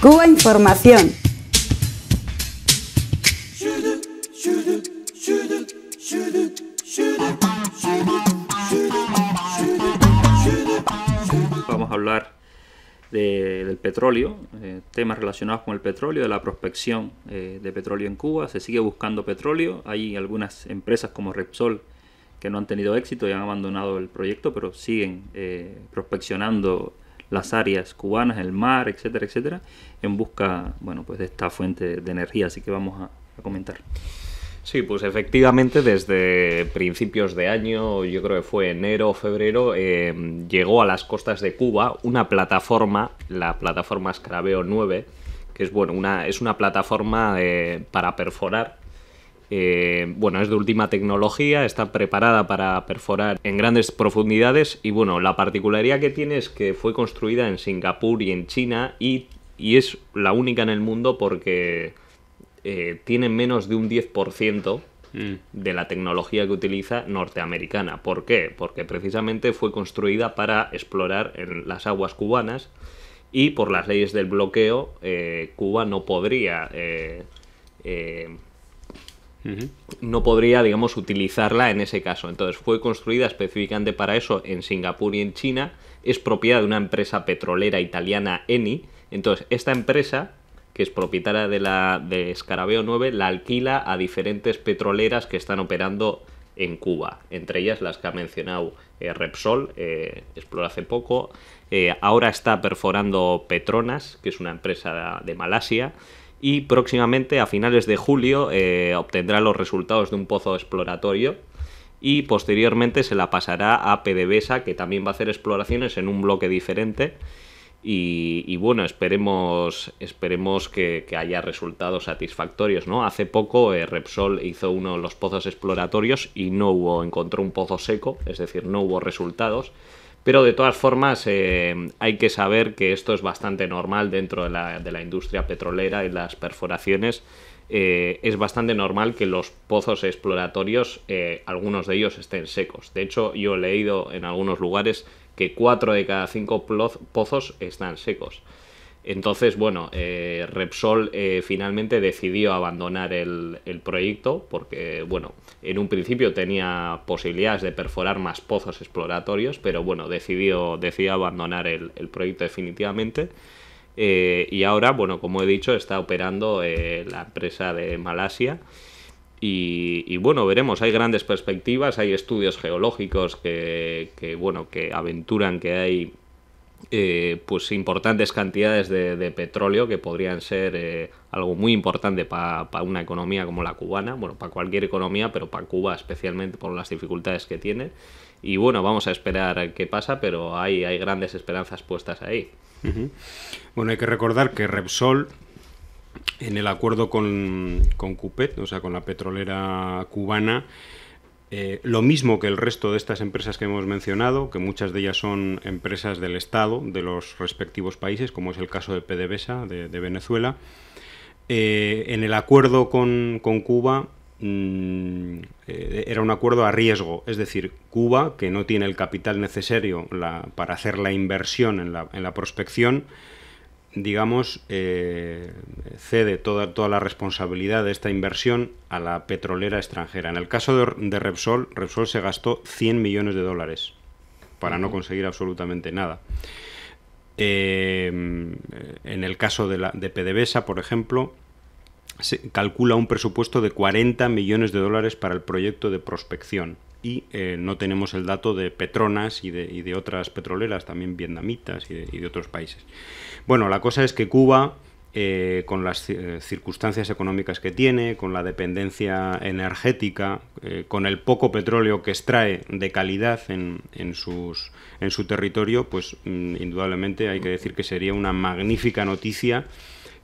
Cuba Información. Vamos a hablar del petróleo, eh, temas relacionados con el petróleo, de la prospección eh, de petróleo en Cuba. Se sigue buscando petróleo. Hay algunas empresas como Repsol que no han tenido éxito y han abandonado el proyecto, pero siguen eh, prospeccionando las áreas cubanas, el mar, etcétera, etcétera, en busca, bueno, pues de esta fuente de energía, así que vamos a, comentar. Sí, pues efectivamente desde principios de año, yo creo que fue enero o febrero, eh, llegó a las costas de Cuba una plataforma, la plataforma Scrabeo 9, que es, bueno, una, es una plataforma eh, para perforar eh, bueno, es de última tecnología, está preparada para perforar en grandes profundidades y bueno, la particularidad que tiene es que fue construida en Singapur y en China y, es la única en el mundo porque eh, tiene menos de un 10% mm. de la tecnología que utiliza norteamericana. ¿Por qué? Porque precisamente fue construida para explorar en las aguas cubanas y por las leyes del bloqueo eh, Cuba no podría no podría, digamos, utilizarla en ese caso. Entonces fue construida específicamente para eso en Singapur y en China, es propiedad de una empresa petrolera italiana Eni, entonces esta empresa que es propietaria de la de Escarabeo 9, la alquila a diferentes petroleras que están operando en Cuba, entre ellas las que ha mencionado eh, Repsol, eh, hace poco, eh, ahora está perforando Petronas, que es una empresa de Malasia, y próximamente a finales de julio eh, obtendrá los resultados de un pozo exploratorio y posteriormente se la pasará a PDVSA que también va a hacer exploraciones en un bloque diferente y, bueno, esperemos, esperemos que, haya resultados satisfactorios, ¿no? Hace poco eh, Repsol hizo uno de los pozos exploratorios y no hubo, encontró un pozo seco, es decir, no hubo resultados pero de todas formas eh, hay que saber que esto es bastante normal dentro de la, industria petrolera y las perforaciones. Eh, es bastante normal que los pozos exploratorios, eh, algunos de ellos estén secos. De hecho, yo he leído en algunos lugares que 4 de cada 5 pozos están secos. Entonces, bueno, eh, Repsol eh, finalmente decidió abandonar el, proyecto porque, bueno, en un principio tenía posibilidades de perforar más pozos exploratorios, pero bueno, decidió, decidió abandonar el, proyecto definitivamente. Eh, y ahora, bueno, como he dicho, está operando la empresa de Malasia. Y, bueno, veremos, hay grandes perspectivas, hay estudios geológicos que bueno, que aventuran que hay eh, pues importantes cantidades de, petróleo que podrían ser eh, algo muy importante para una economía como la cubana, bueno, para cualquier economía, pero para Cuba especialmente por las dificultades que tiene. Y bueno, vamos a esperar qué pasa, pero hay, hay grandes esperanzas puestas ahí. Bueno, hay que recordar que Repsol, en el acuerdo con, con Cupet, o sea, con la petrolera cubana, eh, lo mismo que el resto de estas empresas que hemos mencionado, que muchas de ellas son empresas del Estado, de los respectivos países, como es el caso de PDVSA, de, Venezuela. Eh, en el acuerdo con, Cuba mm, eh, era un acuerdo a riesgo, es decir, Cuba, que no tiene el capital necesario para hacer la inversión en la prospección, digamos, eh, cede toda, la responsabilidad de esta inversión a la petrolera extranjera. En el caso de, Repsol, Repsol se gastó 100 millones de dólares para no conseguir absolutamente nada. Eh, en el caso de, la, de PDVSA, por ejemplo, se calcula un presupuesto de 40 millones de dólares para el proyecto de prospección y eh, no tenemos el dato de Petronas y de, y de otras petroleras, también vietnamitas y de, otros países. Bueno, la cosa es que Cuba, eh, con las eh, circunstancias económicas que tiene, con la dependencia energética, con el poco petróleo que extrae de calidad en, su territorio, pues mm, indudablemente hay que decir que sería una magnífica noticia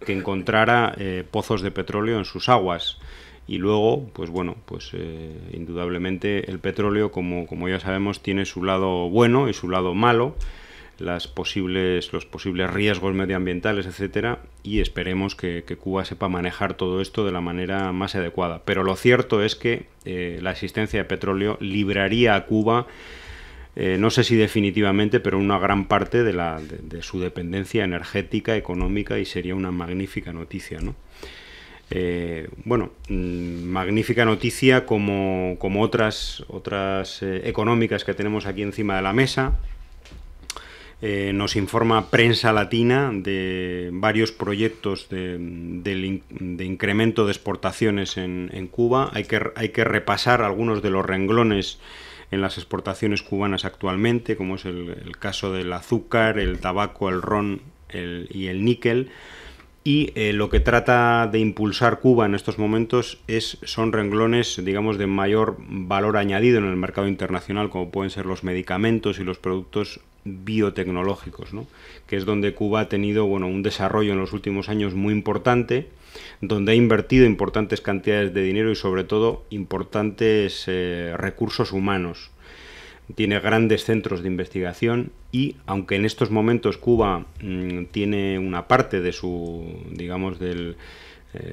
que encontrara pozos de petróleo en sus aguas y luego, pues bueno, pues eh, indudablemente el petróleo, como, como ya sabemos, tiene su lado bueno y su lado malo, las posibles, los posibles riesgos medioambientales, etcétera, y esperemos que, Cuba sepa manejar todo esto de la manera más adecuada. Pero lo cierto es que eh, la existencia de petróleo libraría a Cuba eh, no sé si definitivamente, pero una gran parte de, la, de su dependencia energética, económica, y sería una magnífica noticia, ¿no? Eh, bueno, mm, magnífica noticia como, otras, otras eh, económicas que tenemos aquí encima de la mesa. Eh, nos informa Prensa Latina de varios proyectos de, incremento de exportaciones en, Cuba. Hay que, hay que, repasar algunos de los renglones en las exportaciones cubanas actualmente, como es el, caso del azúcar, el tabaco, el ron y el níquel y eh, lo que trata de impulsar Cuba en estos momentos es, son renglones, digamos, de mayor valor añadido en el mercado internacional, como pueden ser los medicamentos y los productos biotecnológicos, ¿no? que es donde Cuba ha tenido bueno, un desarrollo en los últimos años muy importante, donde ha invertido importantes cantidades de dinero y sobre todo importantes eh, recursos humanos tiene grandes centros de investigación y aunque en estos momentos Cuba mm, tiene una parte de su, digamos, eh,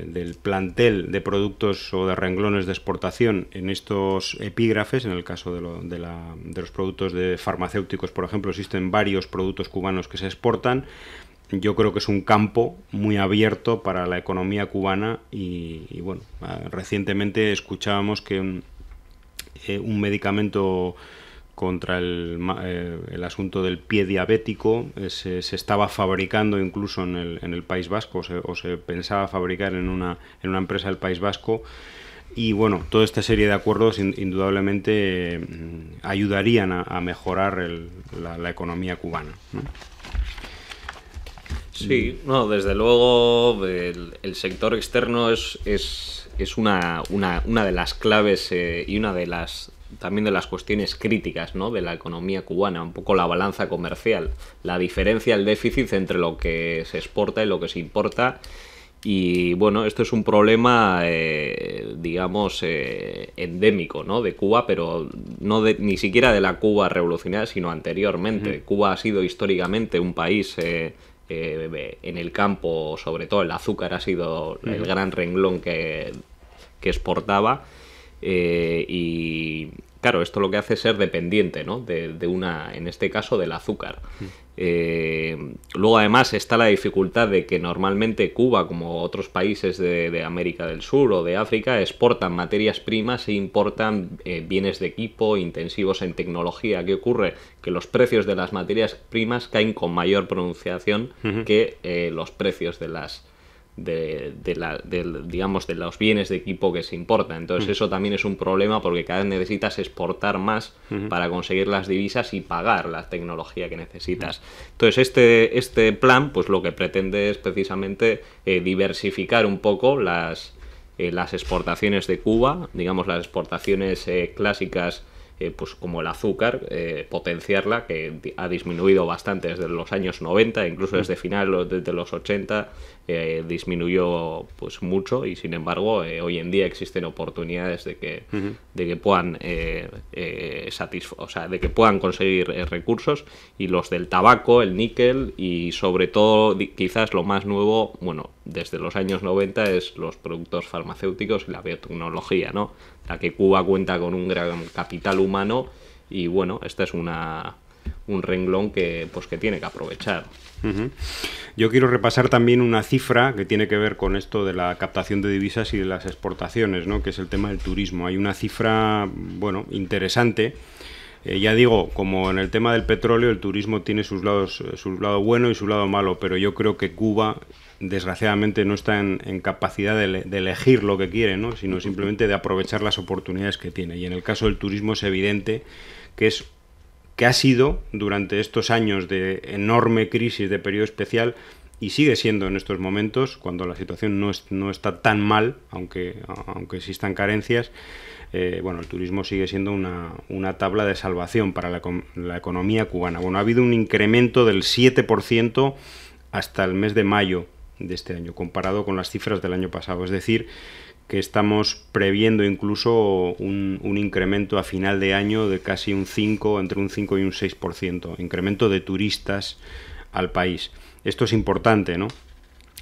del, plantel de productos o de renglones de exportación en estos epígrafes, en el caso de, lo, de, la, de los productos de farmacéuticos, por ejemplo, existen varios productos cubanos que se exportan, yo creo que es un campo muy abierto para la economía cubana y, bueno, ah, recientemente escuchábamos que mm, eh, un medicamento contra eh, el, asunto del pie diabético. Eh, se, estaba fabricando incluso en el, País Vasco, o se, pensaba fabricar en una, en una empresa del País Vasco. Y bueno, toda esta serie de acuerdos indudablemente mm, ayudarían a, mejorar la, economía cubana. Sí, no, desde luego el, sector externo es, es, es una, una, de las claves eh, y una de las también de las cuestiones críticas ¿no? de la economía cubana, un poco la balanza comercial, la diferencia, el déficit entre lo que se exporta y lo que se importa. Y bueno, esto es un problema, eh, digamos, eh, endémico ¿no? de Cuba, pero no ni siquiera de la Cuba revolucionaria, sino anteriormente. Cuba ha sido históricamente un país eh, en el campo, sobre todo el azúcar ha sido el gran renglón que, exportaba. Eh, y Claro, esto lo que hace es ser dependiente, ¿no? De, una, en este caso, del azúcar. Mm. Eh, luego, además, está la dificultad de que normalmente Cuba, como otros países de, América del Sur o de África, exportan materias primas e importan eh, bienes de equipo intensivos en tecnología. ¿Qué ocurre? Que los precios de las materias primas caen con mayor pronunciación que eh, los precios de las de, la, digamos, de los bienes de equipo que se importan. Entonces eso también es un problema porque cada vez necesitas exportar más para conseguir las divisas y pagar la tecnología que necesitas. Entonces este, este plan pues lo que pretende es precisamente eh, diversificar un poco las, eh, las exportaciones de Cuba, digamos las exportaciones eh, clásicas eh, pues como el azúcar, eh, potenciarla, que ha disminuido bastante desde los años 90, incluso desde final, desde los 80, eh, disminuyó pues mucho y sin embargo hoy en día existen oportunidades de que, de que puedan o sea, de que puedan conseguir recursos y los del tabaco, el níquel y sobre todo quizás lo más nuevo, bueno, desde los años 90 es los productos farmacéuticos y la biotecnología, ¿no? La que Cuba cuenta con un gran capital humano humano y bueno, esta es una, un renglón que, pues, que tiene que aprovechar. Yo quiero repasar también una cifra que tiene que ver con esto de la captación de divisas y de las exportaciones, ¿no? que es el tema del turismo. Hay una cifra, bueno, interesante. Eh, ya digo, como en el tema del petróleo, el turismo tiene sus lados, eh, su lado bueno y su lado malo, pero yo creo que Cuba desgraciadamente no está en capacidad de, elegir lo que quiere, ¿no? sino simplemente de aprovechar las oportunidades que tiene. Y en el caso del turismo es evidente que es que ha sido durante estos años de enorme crisis de periodo especial y sigue siendo en estos momentos, cuando la situación no, es, no está tan mal, aunque, aunque existan carencias, eh, bueno, el turismo sigue siendo una, tabla de salvación para la, la, economía cubana. Bueno, ha habido un incremento del 7% hasta el mes de mayo de este año, comparado con las cifras del año pasado. Es decir, que estamos previendo incluso un, incremento a final de año de casi un 5, entre un 5 y un 6%, incremento de turistas al país. Esto es importante, ¿no?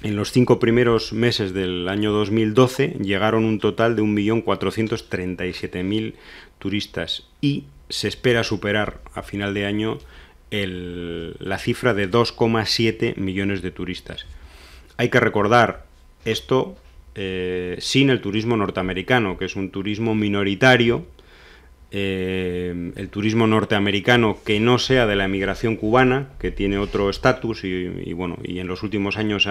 En los cinco primeros meses del año 2012 llegaron un total de 1.437.000 turistas y se espera superar a final de año la cifra de 2,7 millones de turistas. Hay que recordar esto eh, sin el turismo norteamericano, que es un turismo minoritario, eh, el turismo norteamericano que no sea de la emigración cubana, que tiene otro estatus y, bueno, y en los últimos años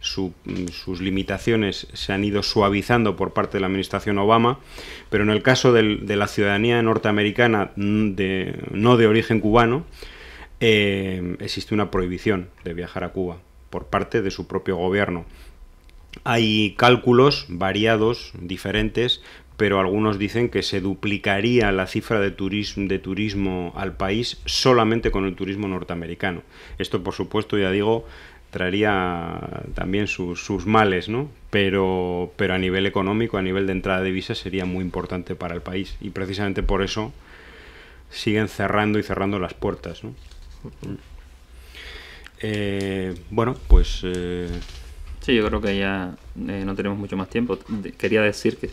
sus limitaciones se han ido suavizando por parte de la administración Obama, pero en el caso de la ciudadanía norteamericana no de origen cubano, eh, existe una prohibición de viajar a Cuba por parte de su propio gobierno. Hay cálculos variados, diferentes, pero algunos dicen que se duplicaría la cifra de turismo, de turismo al país solamente con el turismo norteamericano. Esto, por supuesto, ya digo, traería también sus, sus males, ¿no? Pero, pero a nivel económico, a nivel de entrada de visa, sería muy importante para el país. Y precisamente por eso siguen cerrando y cerrando las puertas, eh, bueno, pues... Eh, sí, yo creo que ya eh, no tenemos mucho más tiempo. Quería decir que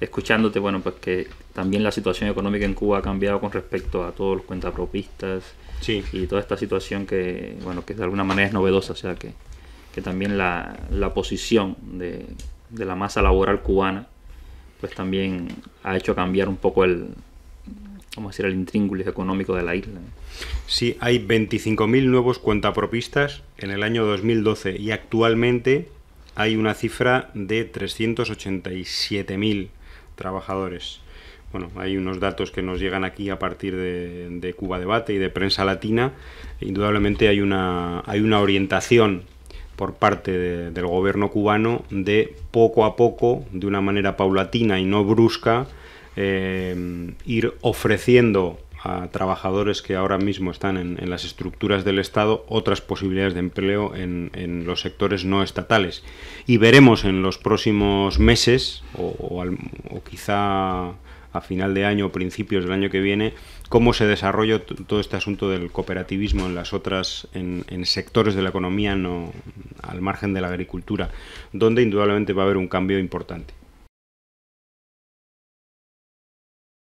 escuchándote, bueno, pues que también la situación económica en Cuba ha cambiado con respecto a todos los cuentapropistas sí. y toda esta situación que, bueno, que de alguna manera es novedosa, o sea que, que también la, posición de, de la masa laboral cubana, pues también ha hecho cambiar un poco el, vamos a decir, el intríngulis económico de la isla. Sí, hay 25.000 nuevos cuentapropistas en el año 2012 y actualmente hay una cifra de 387.000 trabajadores. Bueno, hay unos datos que nos llegan aquí a partir de, Cuba Debate y de Prensa Latina. Indudablemente hay una, hay una orientación por parte del gobierno cubano de poco a poco, de una manera paulatina y no brusca, eh, ir ofreciendo a trabajadores que ahora mismo están en, las estructuras del Estado otras posibilidades de empleo en, los sectores no estatales. Y veremos en los próximos meses, o, quizá a final de año o principios del año que viene, cómo se desarrolla todo este asunto del cooperativismo en las otras, en, sectores de la economía no, al margen de la agricultura, donde indudablemente va a haber un cambio importante.